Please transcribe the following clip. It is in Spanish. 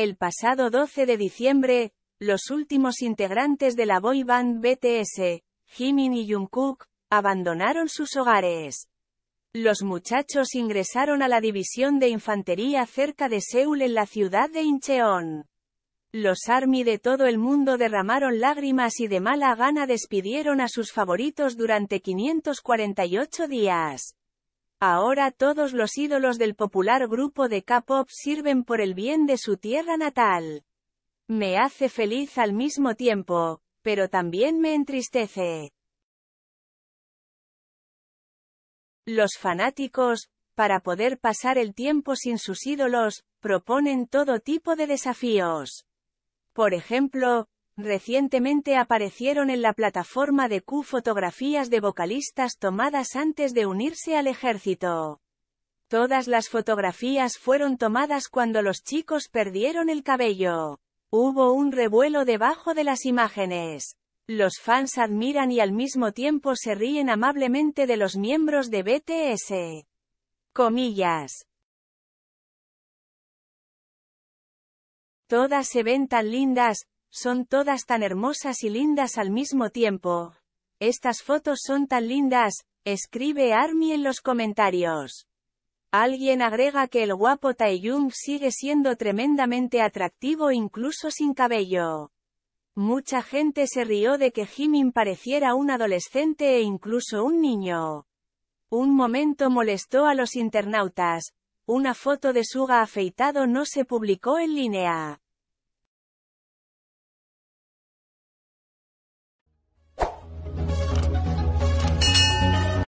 El pasado 12 de diciembre, los últimos integrantes de la boy band BTS, Jimin y Jungkook, abandonaron sus hogares. Los muchachos ingresaron a la división de infantería cerca de Seúl en la ciudad de Incheon. Los ARMY de todo el mundo derramaron lágrimas y de mala gana despidieron a sus favoritos durante 548 días. Ahora todos los ídolos del popular grupo de K-pop sirven por el bien de su tierra natal. Me hace feliz al mismo tiempo, pero también me entristece. Los fanáticos, para poder pasar el tiempo sin sus ídolos, proponen todo tipo de desafíos. Por ejemplo, Recientemente aparecieron en la plataforma de Q fotografías de vocalistas tomadas antes de unirse al ejército. Todas las fotografías fueron tomadas cuando los chicos perdieron el cabello. Hubo un revuelo debajo de las imágenes. Los fans admiran y al mismo tiempo se ríen amablemente de los miembros de BTS. Comillas. Todas se ven tan lindas, son todas tan hermosas y lindas al mismo tiempo. Estas fotos son tan lindas, escribe Army en los comentarios. Alguien agrega que el guapo Taeyung sigue siendo tremendamente atractivo incluso sin cabello. Mucha gente se rió de que Jimin pareciera un adolescente e incluso un niño. Un momento molestó a los internautas. Una foto de Suga afeitado no se publicó en línea.